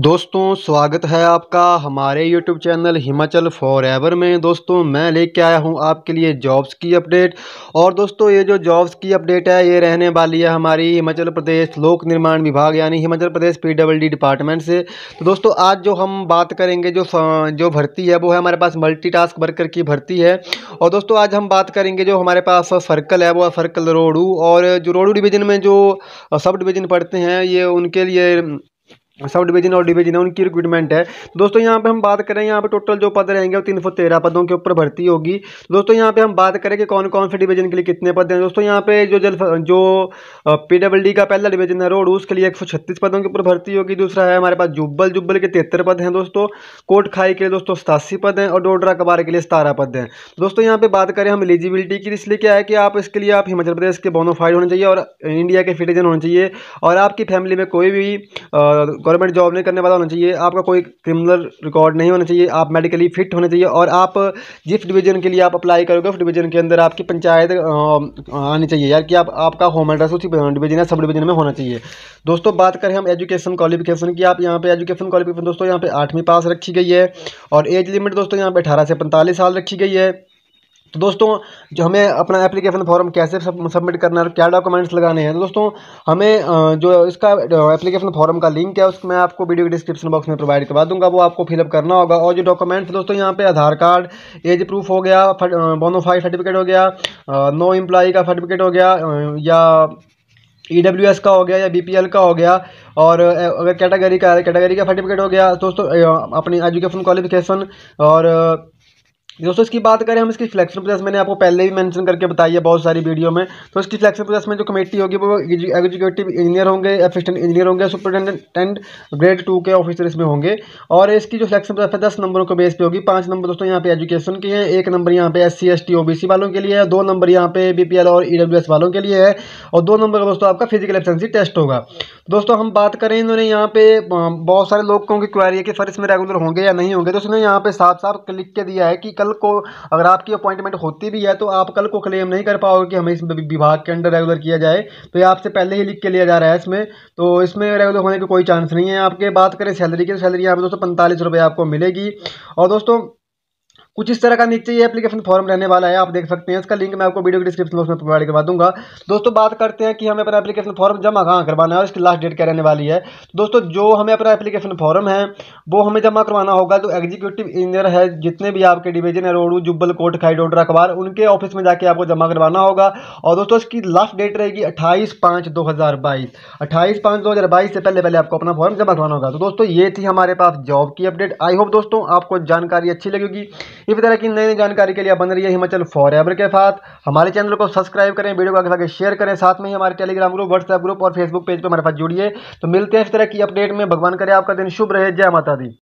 दोस्तों स्वागत है आपका हमारे YouTube channel Himachal forever में दोस्तों मैं लेके आया हूं आपके लिए जॉब्स की अपडेट और दोस्तों ये जो जॉब्स की अपडेट है ये रहने वाली है हमारी हिमाचल प्रदेश लोक निर्माण विभाग यानी हिमाचल प्रदेश पीडब्ल्यूडी डिपार्टमेंट से तो दोस्तों आज जो हम बात करेंगे जो जो भर्ती है वो है हमारे पास मल्टी वर्कर की भर्ती है और दोस्तों आज हम बात करेंगे जो हमारे पास सर्कल है वो सर्कल रोडू और जो रोडू डिवीज़न में जो सब डिवीज़न पढ़ते हैं ये उनके लिए सब डिवीजन और डिवीजन है उनकी रिक्रूटमेंट है दोस्तों यहाँ पे हम बात करें यहाँ पे टोटल जो पद रहेंगे वो तीन सौ तेरह पदों के ऊपर भर्ती होगी दोस्तों यहाँ पे हम बात करें कि कौन कौन से डिवीजन के लिए कितने पद हैं दोस्तों यहाँ पे जो जल जो पीडब्ल्यूडी का पहला डिवीजन है रोड उसके लिए एक सौ छत्तीस पदों के ऊपर भर्ती होगी दूसरा है हमारे पास जुब्बल जुब्बल के तिहत्तर पद हैं दोस्तों कोट खाई के लिए दोस्तों सतासी पद हैं और डोडरा कबार के लिए सतारह पद हैं दोस्तों यहाँ पर बात करें हम एलिजिबिलिटी की इसलिए क्या है कि आप इसके लिए आप हिमाचल प्रदेश के बोनोफाइड होने चाहिए और इंडिया के सिटीजन होने चाहिए और आपकी फैमिली में कोई भी गवर्नमेंट जॉब नहीं करने वाला होना चाहिए आपका कोई क्रिमिनल रिकॉर्ड नहीं होना चाहिए आप मेडिकली फिट होने चाहिए और आप जिस डिवीज़न के लिए आप अप्लाई करोगे उस डिवीज़न के अंदर आपकी पंचायत आनी चाहिए यार कि आप आपका होम एड्रेस उसी डिवीज़न या सब डिवीज़न में होना चाहिए दोस्तों बात करें हम एजुकेशन क्वालिफिकेशन की आप यहाँ पे एजुकेशन क्वालिफिकेशन दोस्तों यहाँ पे आठवीं पास रखी गई है और एज लिमिट दोस्तों यहाँ पर अठारह से पैंतालीस साल रखी गई है तो दोस्तों जो हमें अपना एप्लीकेशन फॉर्म कैसे सबमिट करना है और क्या डॉक्यूमेंट्स लगाने हैं तो दोस्तों हमें जो इसका एप्लीकेशन फॉर्म का लिंक है उसमें आपको वीडियो के डिस्क्रिप्शन बॉक्स में प्रोवाइड करवा दूंगा वो आपको फिलअप करना होगा और जो डॉक्यूमेंट्स दोस्तों यहाँ पे आधार कार्ड एज प्रूफ हो गया बोनोफाई सर्टिफिकेट हो गया नो एम्प्लॉई का सर्टिफिकेट हो गया या ई e एस का हो गया या बी पी एल का हो गया और अगर कैटेगरी का कैटेगरी का सर्टिफिकेट हो गया दोस्तों अपनी एजुकेशन क्वालिफिकेशन और दोस्तों इसकी बात करें हम इसकी सिलेक्शन प्रोसेस मैंने आपको पहले ही मेंशन करके बताई है बहुत सारी वीडियो में तो इसकी सिलेक्शन प्रोसेस में जो कमेटी होगी वो एग्जीक्यूटिव इंजीनियर होंगे असिस्टेंट इंजीनियर होंगे सुपरिटेंडेंटेंट ग्रेड टू के ऑफिसर इसमें होंगे और इसकी जो सिलेक्शन प्रोसेस है दस नंबरों के बेस पर होगी पाँच नंबर दोस्तों यहाँ पे एजुकेशन के हैं एक नंबर यहाँ पे S C S T O B C वालों के लिए है दो नंबर यहाँ पे बी पी एल और ई डब्ल्यू एस वालों के लिए है और दो नंबर दोस्तों आपका फिजिकल एफिशेंसी टेस्ट होगा दोस्तों हम बात करें इन्होंने यहाँ पे बहुत सारे लोगों की क्वारी है कि सर इसमें रेगुलर होंगे या नहीं होंगे तो उसने यहाँ पे साफ साफ क्लिक के दिया है कि कल को अगर आपकी अपॉइंटमेंट होती भी है तो आप कल को क्लेम नहीं कर पाओगे कि हमें इस विभाग के अंडर रेगुलर किया जाए तो ये आपसे पहले ही लिख के लिया जा रहा है इसमें तो इसमें रेगुलर होने का कोई चांस नहीं है आपके बात करें सैलरी की तो सैलरी यहाँ पर दोस्तों पैंतालीस रुपये आपको मिलेगी और दोस्तों कुछ इस तरह का नीचे ये एप्लीकेशन फॉर्म रहने वाला है आप देख सकते हैं इसका लिंक मैं आपको वीडियो के डिस्क्रिप्शन बॉक्स में प्रोवाइड करवा दूंगा दोस्तों बात करते हैं कि हमें अपना एप्लीकेशन फॉर्म जमा कहाँ करवाना है और इसकी लास्ट डेट क्या रहने वाली है तो दोस्तों जो हमें अपना एप्लीकेशन फॉर्म है वो हमें जमा करवाना होगा तो एग्जीक्यूटिव इंजीनियर है जितने भी आपके डिवीजन है रोडू जुब्बल कोट खाई अखबार उनके ऑफिस में जाके आपको जमा करवाना होगा और दोस्तों इसकी लास्ट डेट रहेगी अट्ठाईस पाँच दो हज़ार बाईस अट्ठाईस पाँच दो हज़ार बाईस से पहले पहले आपको अपना फॉर्म जमा करवाना होगा तो दोस्तों ये थी हमारे पास जॉब की अपडेट आई होप दोस्तों आपको जानकारी अच्छी लगेगी इस तरह की नई नई जानकारी के लिए बन रही है हिमाचल फॉर एवर के साथ हमारे चैनल को सब्सक्राइब करें वीडियो को आगे आगे शेयर करें साथ में ही हमारे टेलीग्राम ग्रुप व्हाट्सएप ग्रुप और फेसबुक पेज पर हमारे साथ जुड़िए तो मिलते हैं इस तरह की अपडेट में भगवान करें आपका दिन शुभ रहे जय माता दी